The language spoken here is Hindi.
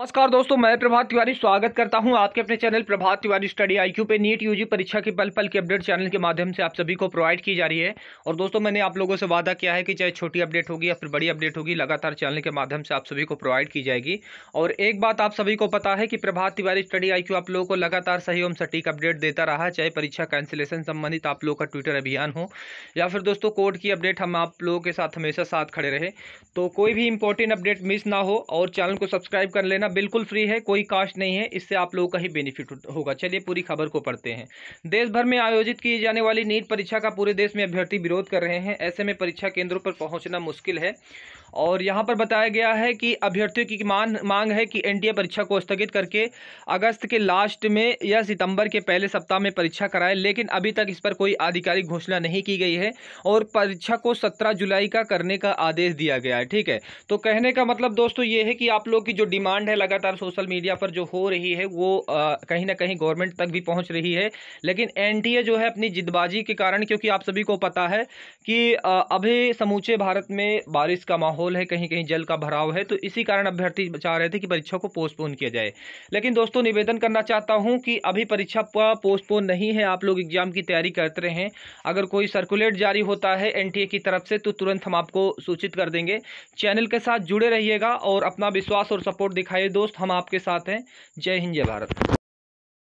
नमस्कार दोस्तों मैं प्रभात तिवारी स्वागत करता हूं आपके अपने channel Prabhat Tiwari study IQ पे नीट यूजी परीक्षा के पल पल की अपडेट चैनल के माध्यम से आप सभी को प्रोवाइड की जा रही है और दोस्तों मैंने आप लोगों से वादा किया है कि चाहे छोटी अपडेट होगी या फिर बड़ी अपडेट होगी लगातार चैनल के माध्यम से आप सभी को प्रोवाइड की जाएगी और एक बात आप सभी को पता है कि प्रभात तिवारी स्टडी आई आप लोगों को लगातार सही एवं सटीक अपडेट देता रहा चाहे परीक्षा कैंसिलेशन संबंधित आप लोगों का ट्विटर अभियान हो या फिर दोस्तों कोर्ट की अपडेट हम आप लोगों के साथ हमेशा साथ खड़े रहे तो कोई भी इंपॉर्टेंट अपडेट मिस ना हो और चैनल को सब्सक्राइब कर लेना करना बिल्कुल फ्री है कोई कास्ट नहीं है इससे आप लोगों का ही बेनिफिट होगा चलिए पूरी खबर को पढ़ते हैं देश भर में आयोजित की जाने वाली नीट परीक्षा का पूरे देश में अभ्यर्थी विरोध कर रहे हैं ऐसे में परीक्षा केंद्रों पर पहुंचना मुश्किल है और यहाँ पर बताया गया है कि अभ्यर्थियों की मान मांग है कि एनडीए परीक्षा को स्थगित करके अगस्त के लास्ट में या सितंबर के पहले सप्ताह में परीक्षा कराए लेकिन अभी तक इस पर कोई आधिकारिक घोषणा नहीं की गई है और परीक्षा को 17 जुलाई का करने का आदेश दिया गया है ठीक है तो कहने का मतलब दोस्तों ये है कि आप लोग की जो डिमांड है लगातार सोशल मीडिया पर जो हो रही है वो कहीं ना कहीं गवर्नमेंट तक भी पहुंच रही है लेकिन एनटीए जो है अपनी जिदबाजी के कारण क्योंकि आप सभी को पता है कि अभी समूचे भारत में बारिश का माहौल है कहीं कहीं जल का भराव है तो इसी कारण अभ्यर्थी चाह रहे थे कि परीक्षा को पोस्टपोन किया जाए लेकिन दोस्तों निवेदन करना चाहता हूँ कि अभी परीक्षा पोस्टपोन नहीं है आप लोग एग्जाम की तैयारी करते रहे अगर कोई सर्कुलेट जारी होता है एनटीए की तरफ से तो तुरंत हम आपको सूचित कर देंगे चैनल के साथ जुड़े रहिएगा और अपना विश्वास और सपोर्ट दिखाइए दोस्त हम आपके साथ हैं जय हिंद जय भारत